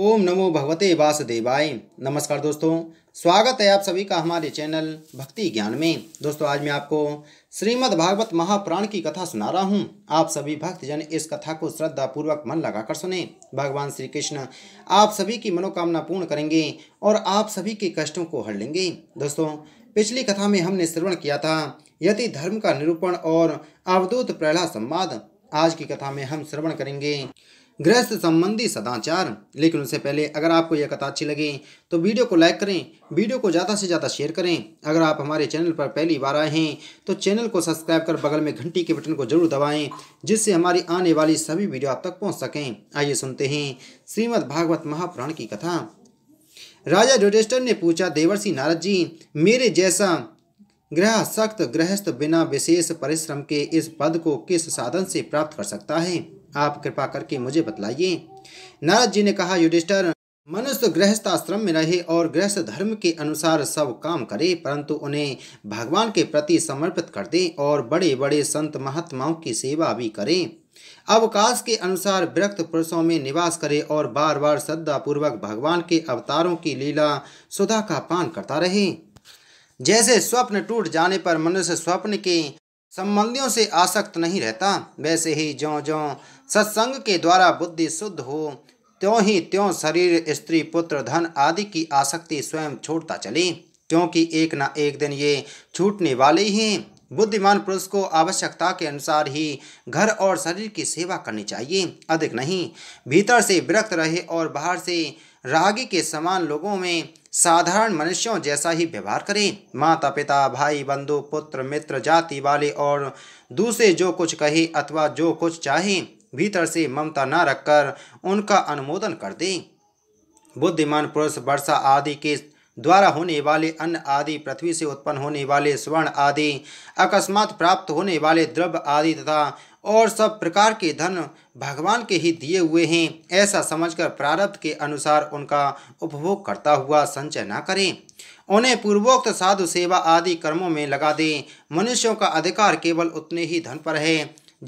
ओम नमो भगवते वासुदेवाय नमस्कार दोस्तों स्वागत है आप सभी का हमारे चैनल भक्ति ज्ञान में दोस्तों आज मैं आपको श्रीमद् भागवत महापुराण की कथा सुना रहा हूँ आप सभी भक्तजन इस कथा को श्रद्धा पूर्वक मन लगाकर सुने भगवान श्री कृष्ण आप सभी की मनोकामना पूर्ण करेंगे और आप सभी के कष्टों को हर लेंगे दोस्तों पिछली कथा में हमने श्रवण किया था यदि धर्म का निरूपण और अवधूत प्रहलाद संवाद आज की कथा में हम श्रवण करेंगे गृहस्थ संबंधी सदाचार लेकिन उससे पहले अगर आपको यह कथा अच्छी लगे तो वीडियो को लाइक करें वीडियो को ज़्यादा से ज़्यादा शेयर करें अगर आप हमारे चैनल पर पहली बार आए हैं तो चैनल को सब्सक्राइब कर बगल में घंटी के बटन को जरूर दबाएं जिससे हमारी आने वाली सभी वीडियो आप तक पहुंच सकें आइए सुनते हैं श्रीमद भागवत महापुराण की कथा राजा जोडेस्टर ने पूछा देवर्षि नारद जी मेरे जैसा ग्रह सख्त गृहस्थ बिना विशेष परिश्रम के इस पद को किस साधन से प्राप्त कर सकता है आप कृपा करके मुझे बतलाइए नारद जी ने कहा युधिष्ठर मनुष्य गृहस्थ आश्रम में रहे और गृहस्थ धर्म के अनुसार सब काम करे परंतु उन्हें भगवान के प्रति समर्पित कर दे और बड़े बड़े संत महात्माओं की सेवा भी करें अवकाश के अनुसार विरक्त पुरुषों में निवास करे और बार बार श्रद्धा पूर्वक भगवान के अवतारों की लीला सुधा का पान करता रहे जैसे स्वप्न टूट जाने पर मनुष्य स्वप्न के संबंधियों से आसक्त नहीं रहता वैसे ही जो ज्यों सत्संग के द्वारा बुद्धि शुद्ध हो त्यों ही त्यों शरीर स्त्री पुत्र धन आदि की आसक्ति स्वयं छोड़ता चली क्योंकि एक ना एक दिन ये छूटने वाले ही बुद्धिमान पुरुष को आवश्यकता के अनुसार ही घर और शरीर की सेवा करनी चाहिए अधिक नहीं भीतर से विरक्त रहे और बाहर से रागी के समान लोगों में साधारण मनुष्यों जैसा ही व्यवहार करें माता पिता भाई बंधु पुत्र मित्र जाति वाले और दूसरे जो कुछ कहे अथवा जो कुछ चाहे भीतर से ममता न रखकर उनका अनुमोदन कर दें बुद्धिमान पुरुष वर्षा आदि के द्वारा होने वाले अन्न आदि पृथ्वी से उत्पन्न होने वाले स्वर्ण आदि अकस्मात प्राप्त होने वाले द्रव्य आदि तथा और सब प्रकार के धन भगवान के ही दिए हुए हैं ऐसा समझकर प्रारब्ध के अनुसार उनका उपभोग करता हुआ संचय न करें उन्हें पूर्वोक्त साधु सेवा आदि कर्मों में लगा दें मनुष्यों का अधिकार केवल उतने ही धन पर है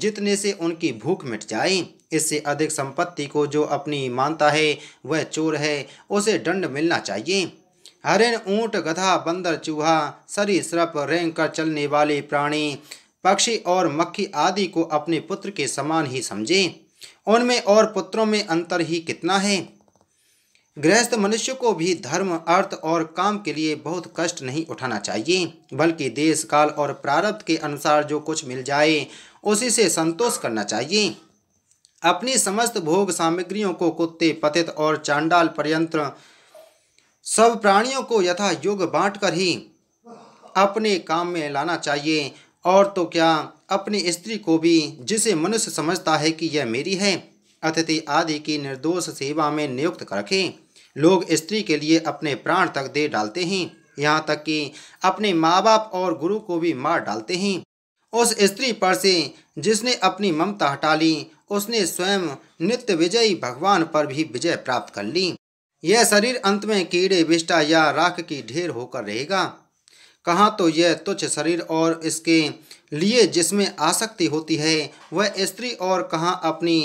जितने से उनकी भूख मिट जाए इससे अधिक संपत्ति को जो अपनी मानता है वह चोर है उसे दंड मिलना चाहिए हरिण ऊंट गधा बंदर चूहा सरी सरप रेंग कर चलने वाले प्राणी पक्षी और मक्खी आदि को अपने पुत्र के समान ही समझें उनमें और पुत्रों में अंतर ही कितना है गृहस्थ मनुष्य को भी धर्म अर्थ और काम के लिए बहुत कष्ट नहीं उठाना चाहिए बल्कि देश काल और प्रारब्ध के अनुसार जो कुछ मिल जाए उसी से संतोष करना चाहिए अपनी समस्त भोग सामग्रियों को कुत्ते पतित और चांडाल पर्यंत्र सब प्राणियों को यथा युग बांट कर ही अपने काम में लाना चाहिए और तो क्या अपनी स्त्री को भी जिसे मनुष्य समझता है कि यह मेरी है अतिथि आदि की निर्दोष सेवा में नियुक्त रखें लोग स्त्री के लिए अपने प्राण तक दे डालते हैं यहाँ तक कि अपने माँ बाप और गुरु को भी मार डालते हैं उस स्त्री पर से जिसने अपनी ममता हटा ली उसने स्वयं नित्य विजयी भगवान पर भी विजय प्राप्त कर ली यह शरीर अंत में कीड़े विष्टा या राख की ढेर होकर रहेगा कहाँ तो यह तुच्छ शरीर और इसके लिए जिसमें आसक्ति होती है वह स्त्री और कहाँ अपनी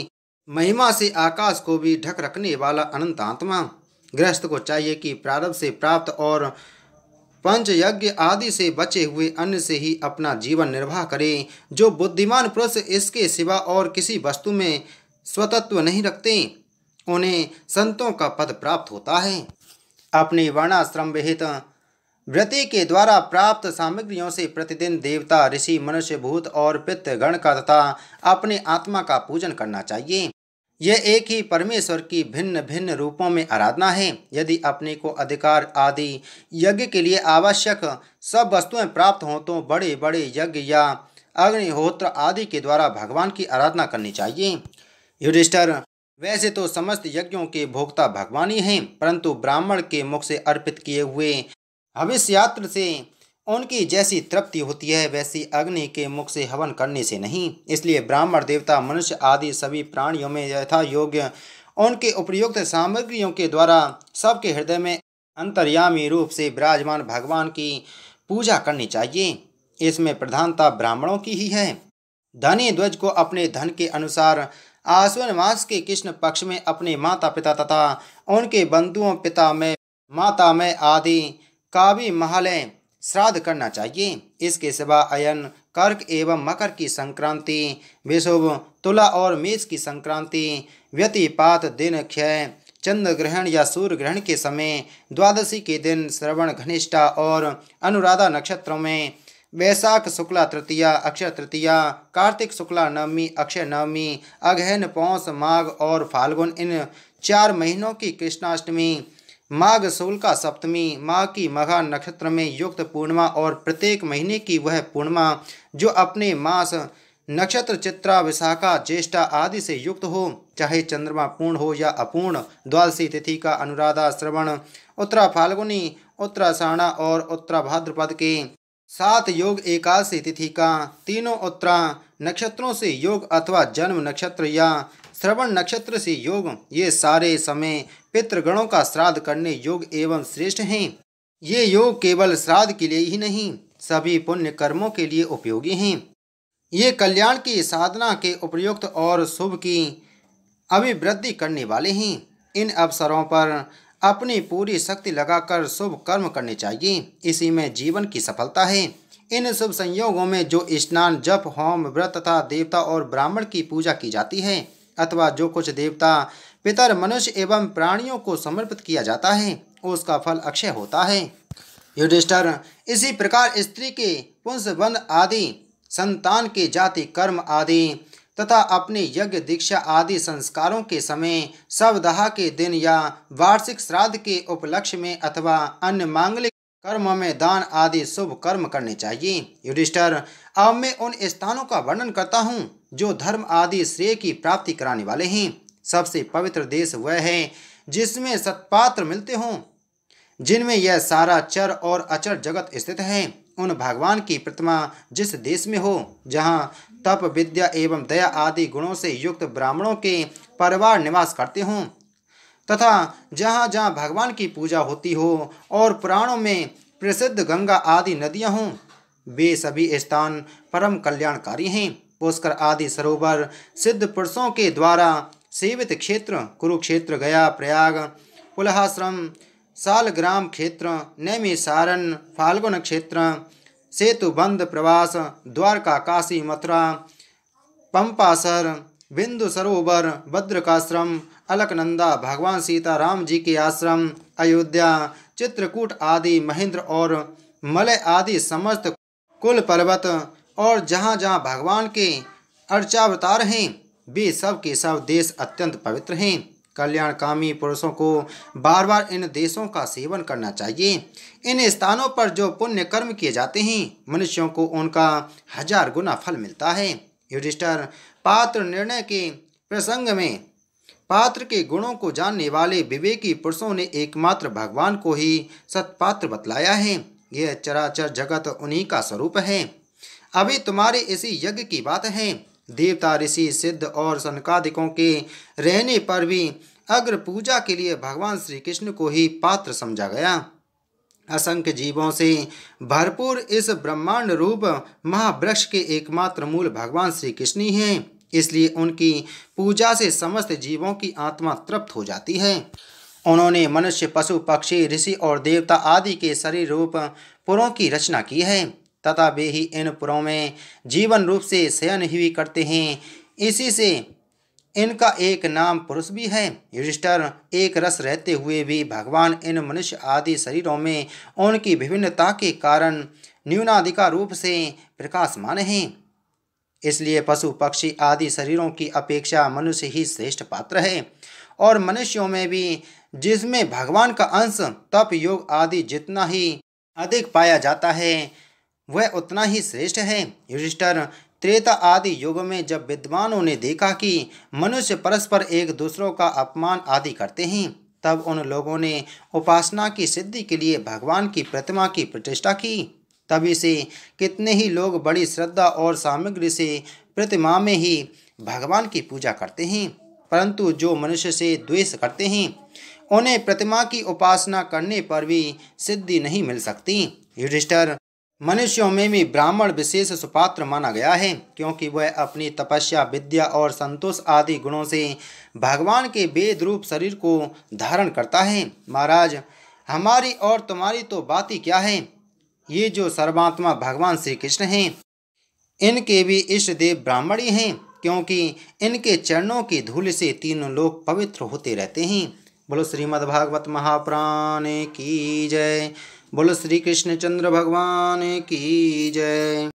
महिमा से आकाश को भी ढक रखने वाला अनंत आत्मा गृहस्थ को चाहिए कि प्रारब्ध से प्राप्त और पंच यज्ञ आदि से बचे हुए अन्य से ही अपना जीवन निर्वाह करें जो बुद्धिमान पुरुष इसके सिवा और किसी वस्तु में स्वतत्व नहीं रखते उन्हें संतों का पद प्राप्त होता है अपने वर्णाश्रम विहित व्रति के द्वारा प्राप्त सामग्रियों से प्रतिदिन देवता ऋषि मनुष्य भूत और गण का तथा अपने आत्मा का पूजन करना चाहिए यह एक ही परमेश्वर की भिन्न भिन्न रूपों में आराधना है यदि अपने को अधिकार आदि यज्ञ के लिए आवश्यक सब वस्तुएं प्राप्त हों तो बड़े बड़े यज्ञ या अग्निहोत्र आदि के द्वारा भगवान की आराधना करनी चाहिए युधिष्ठर वैसे तो समस्त यज्ञों के भोक्ता भगवान ही हैं परंतु ब्राह्मण के मुख से अर्पित किए हुए अविष्य यात्र से उनकी जैसी तृप्ति होती है वैसी अग्नि के मुख से हवन करने से नहीं इसलिए ब्राह्मण देवता मनुष्य आदि सभी प्राणियों में यथा योग्य उनके उपयुक्त सामग्रियों के द्वारा सबके हृदय में अंतर्यामी रूप से विराजमान भगवान की पूजा करनी चाहिए इसमें प्रधानता ब्राह्मणों की ही है धनी ध्वज को अपने धन के अनुसार आश्विन मास के कृष्ण पक्ष में अपने माता पिता तथा उनके बंधुओं पिता में माता में आदि का भी महालय श्राद्ध करना चाहिए इसके सिवा अयन कर्क एवं मकर की संक्रांति विशुभ तुला और मेष की संक्रांति व्यतिपात दिन क्षय चंद्र ग्रहण या सूर्य ग्रहण के समय द्वादशी के दिन श्रवण घनिष्ठा और अनुराधा नक्षत्रों में वैशाख शुक्ला तृतीया अक्षय तृतीया कार्तिक शुक्ला नवमी अक्षय नवमी अघहन पौष माघ और फाल्गुन इन चार महीनों की कृष्णाष्टमी माघ शुल्का सप्तमी माँ की मघा नक्षत्र में युक्त पूर्णिमा और प्रत्येक महीने की वह पूर्णिमा जो अपने मास नक्षत्र चित्रा विशाखा ज्येष्ठा आदि से युक्त हो चाहे चंद्रमा पूर्ण हो या अपूर्ण द्वादशी तिथि का अनुराधा श्रवण उत्तरा फाल्गुनी उत्तराषाढ़ा और उत्तरा भाद्रपद के सात योग एकादशी तिथि का तीनों उत्तरा नक्षत्रों से योग अथवा जन्म नक्षत्र या श्रवण नक्षत्र से योग ये सारे समय पितृगणों का श्राद्ध करने योग एवं श्रेष्ठ हैं ये योग केवल श्राद्ध के लिए ही नहीं सभी पुण्य कर्मों के लिए उपयोगी हैं ये कल्याण की साधना के उपयुक्त और शुभ की अभिवृद्धि करने वाले हैं इन अवसरों पर अपनी पूरी शक्ति लगाकर शुभ कर्म करने चाहिए इसी में जीवन की सफलता है इन शुभ संयोगों में जो स्नान जप होम व्रत तथा देवता और ब्राह्मण की पूजा की जाती है अथवा जो कुछ देवता पितर मनुष्य एवं प्राणियों को समर्पित किया जाता है उसका फल अक्षय होता है युधिष्ठर इसी प्रकार स्त्री के पुंस वन आदि संतान के जाति कर्म आदि तथा अपने यज्ञ दीक्षा आदि संस्कारों के समय सवदहा के दिन या वार्षिक श्राद्ध के उपलक्ष्य में अथवा अन्य मांगलिक कर्म में दान आदि शुभ कर्म करने चाहिए युधिष्ठर अब मैं उन स्थानों का वर्णन करता हूँ जो धर्म आदि श्रेय की प्राप्ति कराने वाले हैं सबसे पवित्र देश वह है जिसमें सत्पात्र मिलते हों जिनमें यह सारा चर और अचर जगत स्थित है उन भगवान की प्रतिमा जिस देश में हो जहाँ तप विद्या एवं दया आदि गुणों से युक्त ब्राह्मणों के परिवार निवास करते हों तथा जहाँ जहाँ भगवान की पूजा होती हो और पुराणों में प्रसिद्ध गंगा आदि नदियाँ हों वे सभी स्थान परम कल्याणकारी हैं पुष्कर आदि सरोवर सिद्ध पुरुषों के द्वारा सेवित क्षेत्र कुरुक्षेत्र गया प्रयाग पुलहाश्रम सालग्राम क्षेत्र नैमी सारण फाल्गुन क्षेत्र सेतुबंद प्रवास द्वारका काशी मथुरा पंपासर बिंदु सरोवर भद्रकाश्रम अलकनंदा भगवान सीता राम जी के आश्रम अयोध्या चित्रकूट आदि महेंद्र और मलय आदि समस्त कुल पर्वत और जहाँ जहाँ भगवान के अर्चावतार हैं वे सब के सब देश अत्यंत पवित्र हैं कल्याणकामी पुरुषों को बार बार इन देशों का सेवन करना चाहिए इन स्थानों पर जो पुण्य कर्म किए जाते हैं मनुष्यों को उनका हजार गुना फल मिलता है युधिष्ठर पात्र निर्णय के प्रसंग में पात्र के गुणों को जानने वाले विवेकी पुरुषों ने एकमात्र भगवान को ही सत्पात्र बतलाया है यह चराचर जगत उन्हीं का स्वरूप है अभी तुम्हारे इसी यज्ञ की बात है देवता ऋषि सिद्ध और सनकादिकों के रहने पर भी अग्र पूजा के लिए भगवान श्री कृष्ण को ही पात्र समझा गया असंख्य जीवों से भरपूर इस ब्रह्मांड रूप महावृक्ष के एकमात्र मूल भगवान श्री कृष्ण ही हैं इसलिए उनकी पूजा से समस्त जीवों की आत्मा तृप्त हो जाती है उन्होंने मनुष्य पशु पक्षी ऋषि और देवता आदि के शरीर रूप पुरों की रचना की है तथा वे ही इन पुरों में जीवन रूप से शयन ही करते हैं इसी से इनका एक नाम पुरुष भी है युधिष्ठर एक रस रहते हुए भी भगवान इन मनुष्य आदि शरीरों में उनकी विभिन्नता के कारण न्यूनाधिका रूप से प्रकाशमान हैं इसलिए पशु पक्षी आदि शरीरों की अपेक्षा मनुष्य ही श्रेष्ठ पात्र है और मनुष्यों में भी जिसमें भगवान का अंश तप योग आदि जितना ही अधिक पाया जाता है वह उतना ही श्रेष्ठ है युधिष्ठर त्रेता आदि युग में जब विद्वानों ने देखा कि मनुष्य परस्पर एक दूसरों का अपमान आदि करते हैं तब उन लोगों ने उपासना की सिद्धि के लिए भगवान की प्रतिमा की प्रतिष्ठा की तभी से कितने ही लोग बड़ी श्रद्धा और सामग्री से प्रतिमा में ही भगवान की पूजा करते हैं परंतु जो मनुष्य से द्वेष करते हैं उन्हें प्रतिमा की उपासना करने पर भी सिद्धि नहीं मिल सकती युधिष्ठर मनुष्यों में भी ब्राह्मण विशेष सुपात्र माना गया है क्योंकि वह अपनी तपस्या विद्या और संतोष आदि गुणों से भगवान के वेद रूप शरीर को धारण करता है महाराज हमारी और तुम्हारी तो बात ही क्या है ये जो सर्वात्मा भगवान श्री कृष्ण हैं इनके भी इष्ट देव ब्राह्मण ही हैं क्योंकि इनके चरणों की धूल से तीनों लोग पवित्र होते रहते हैं बोलो श्रीमद्भागवत महाप्राण की जय बोलो श्री कृष्ण चंद्र भगवान की जय